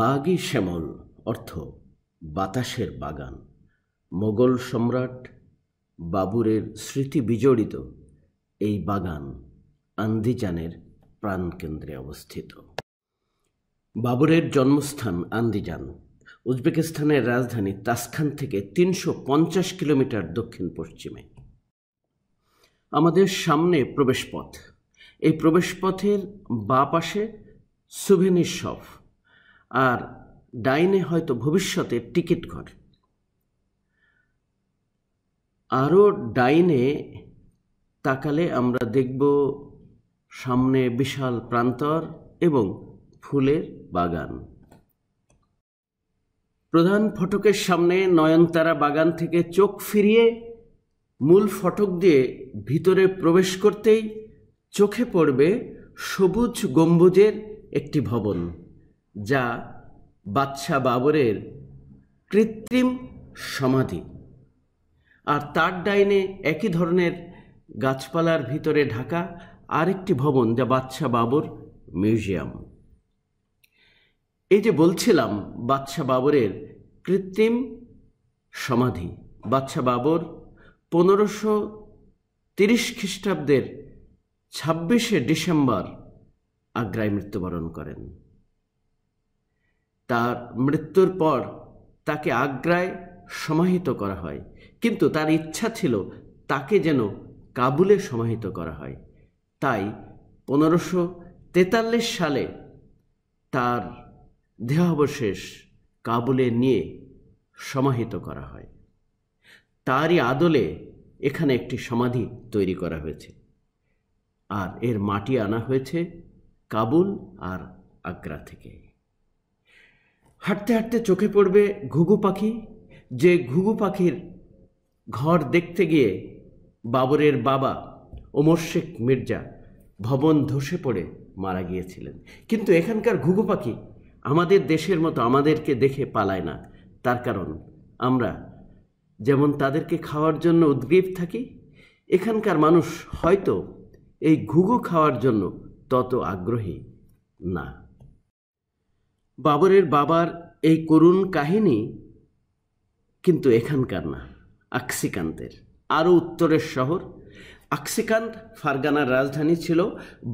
বাগি শ্যামল অর্থ বাতাসের বাগান মোগল সম্রাট বাবুরের স্মৃতি বিজড়িত এই বাগান আন্দিজানের প্রাণকেন্দ্রে অবস্থিত বাবুরের জন্মস্থান আন্দিজান উজবেকিস্তানের রাজধানী তাসখান থেকে তিনশো পঞ্চাশ কিলোমিটার দক্ষিণ পশ্চিমে আমাদের সামনে প্রবেশপথ এই প্রবেশপথের বা পাশে সুভেনির শপ আর ডাইনে হয়তো ভবিষ্যতের টিকিট ঘর আরও ডাইনে তাকালে আমরা দেখব সামনে বিশাল প্রান্তর এবং ফুলের বাগান প্রধান ফটকের সামনে নয়নতারা বাগান থেকে চোখ ফিরিয়ে মূল ফটক দিয়ে ভিতরে প্রবেশ করতেই চোখে পড়বে সবুজ গম্বুজের একটি ভবন যা বাদশাহ বাবরের কৃত্রিম সমাধি আর তার ডাইনে একই ধরনের গাছপালার ভিতরে ঢাকা আরেকটি ভবন যা বাদশাহ বাবর মিউজিয়াম এই যে বলছিলাম বাদশাহ বাবরের কৃত্রিম সমাধি বাদশাহ বাবর পনেরোশো তিরিশ খ্রিস্টাব্দের ছাব্বিশে ডিসেম্বর আগ্রায় মৃত্যুবরণ করেন তার মৃত্যুর পর তাকে আগ্রায় সমাহিত করা হয় কিন্তু তার ইচ্ছা ছিল তাকে যেন কাবুলে সমাহিত করা হয় তাই পনেরোশো তেতাল্লিশ সালে তার দেহাবশেষ কাবুলে নিয়ে সমাহিত করা হয় তারই আদলে এখানে একটি সমাধি তৈরি করা হয়েছে আর এর মাটি আনা হয়েছে কাবুল আর আগ্রা থেকে হাঁটতে হাঁটতে চোখে পড়বে ঘুঘু পাখি যে ঘুঘু পাখির ঘর দেখতে গিয়ে বাবরের বাবা ওমর শেখ মির্জা ভবন ধসে পড়ে মারা গিয়েছিলেন কিন্তু এখানকার ঘুঘু পাখি আমাদের দেশের মতো আমাদেরকে দেখে পালায় না তার কারণ আমরা যেমন তাদেরকে খাওয়ার জন্য উদ্গ্রীব থাকি এখানকার মানুষ হয়তো এই ঘুঘু খাওয়ার জন্য তত আগ্রহী না বাবরের বাবার এই করুণ কাহিনী কিন্তু এখানকার না আকসিকান্তের আরও উত্তরের শহর আকসিকান্ত ফারগানার রাজধানী ছিল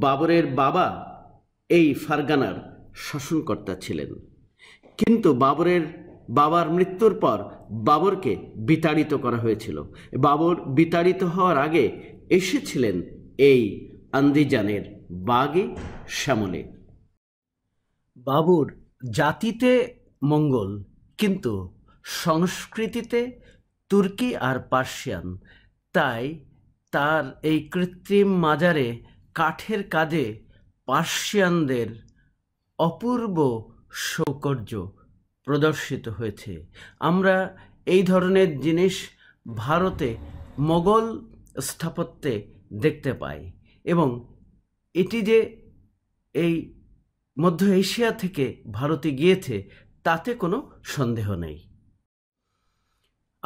বাবরের বাবা এই ফারগানার শাসনকর্তা ছিলেন কিন্তু বাবরের বাবার মৃত্যুর পর বাবরকে বিতাড়িত করা হয়েছিল বাবর বিতাড়িত হওয়ার আগে এসেছিলেন এই আন্দিজানের বাগে শ্যামলে বাবর জাতিতে মঙ্গল কিন্তু সংস্কৃতিতে তুর্কি আর পার্সিয়ান তাই তার এই কৃত্রিম মাজারে কাঠের কাজে পার্সিয়ানদের অপূর্ব সৌকর্য প্রদর্শিত হয়েছে আমরা এই ধরনের জিনিস ভারতে মোগল স্থাপত্যে দেখতে পাই এবং এটি যে এই মধ্য এশিয়া থেকে ভারতে গিয়েছে তাতে কোনো সন্দেহ নেই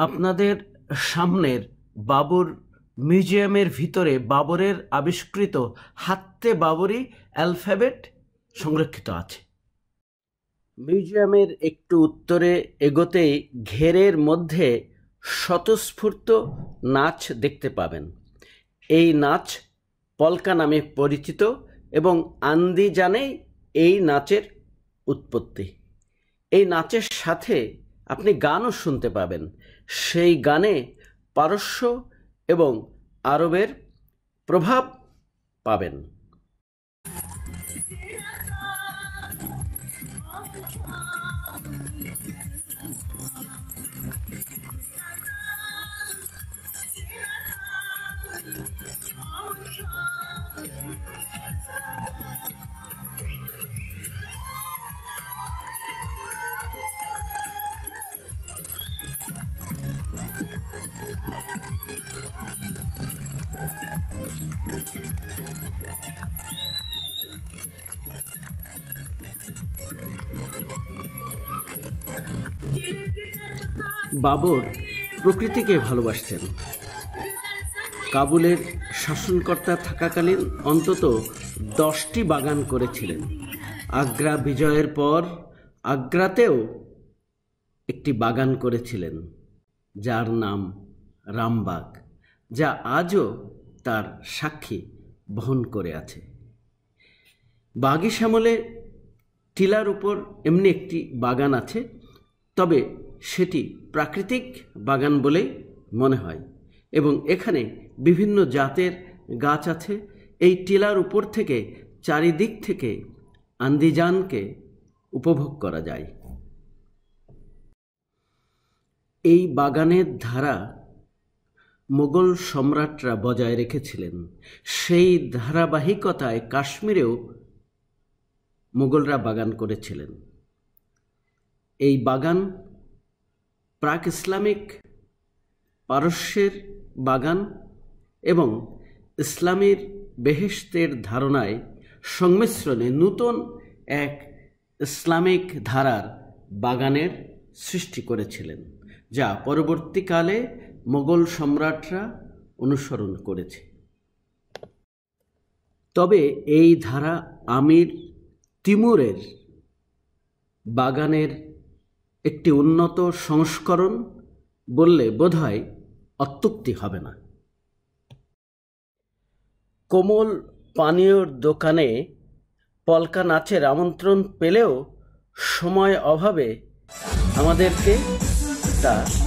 আপনাদের সামনের বাবুর মিউজিয়ামের ভিতরে বাবরের আবিষ্কৃত হাতে বাবরি অ্যালফাবেট সংরক্ষিত আছে মিউজিয়ামের একটু উত্তরে এগোতেই ঘেরের মধ্যে স্বতঃস্ফূর্ত নাচ দেখতে পাবেন এই নাচ পলকা নামে পরিচিত এবং আন্দিজানেই এই নাচের উৎপত্তি এই নাচের সাথে আপনি গানও শুনতে পাবেন সেই গানে পারস্য এবং আরবের প্রভাব পাবেন বাবর প্রকৃতিকে ভালোবাসতেন কাবুলের শাসনকর্তা থাকাকালীন অন্তত দশটি বাগান করেছিলেন আগ্রা বিজয়ের পর আগ্রাতেও একটি বাগান করেছিলেন যার নাম রামবাগ যা আজও তার সাক্ষী বহন করে আছে বাগি শ্যামলে টিলার উপর এমনি একটি বাগান আছে তবে সেটি প্রাকৃতিক বাগান বলে মনে হয় এবং এখানে বিভিন্ন জাতের গাছ আছে এই টিলার উপর থেকে চারিদিক থেকে আন্দিজানকে উপভোগ করা যায় এই বাগানের ধারা মোগল সম্রাটরা বজায় রেখেছিলেন সেই ধারাবাহিকতায় কাশ্মীরেও মোগলরা বাগান করেছিলেন এই বাগান প্রাক ইসলামিক পারস্যের বাগান এবং ইসলামের বেহেস্তের ধারণায় সংমিশ্রণে নূতন এক ইসলামিক ধারার বাগানের সৃষ্টি করেছিলেন যা পরবর্তীকালে মোগল সম্রাটরা অনুসরণ করেছে তবে এই ধারা আমির তিমুরের বাগানের একটি উন্নত সংস্করণ বললে বোধহয় অত্যুক্তি হবে না কোমল পানীয়র দোকানে পলকা নাচের আমন্ত্রণ পেলেও সময় অভাবে আমাদেরকে তা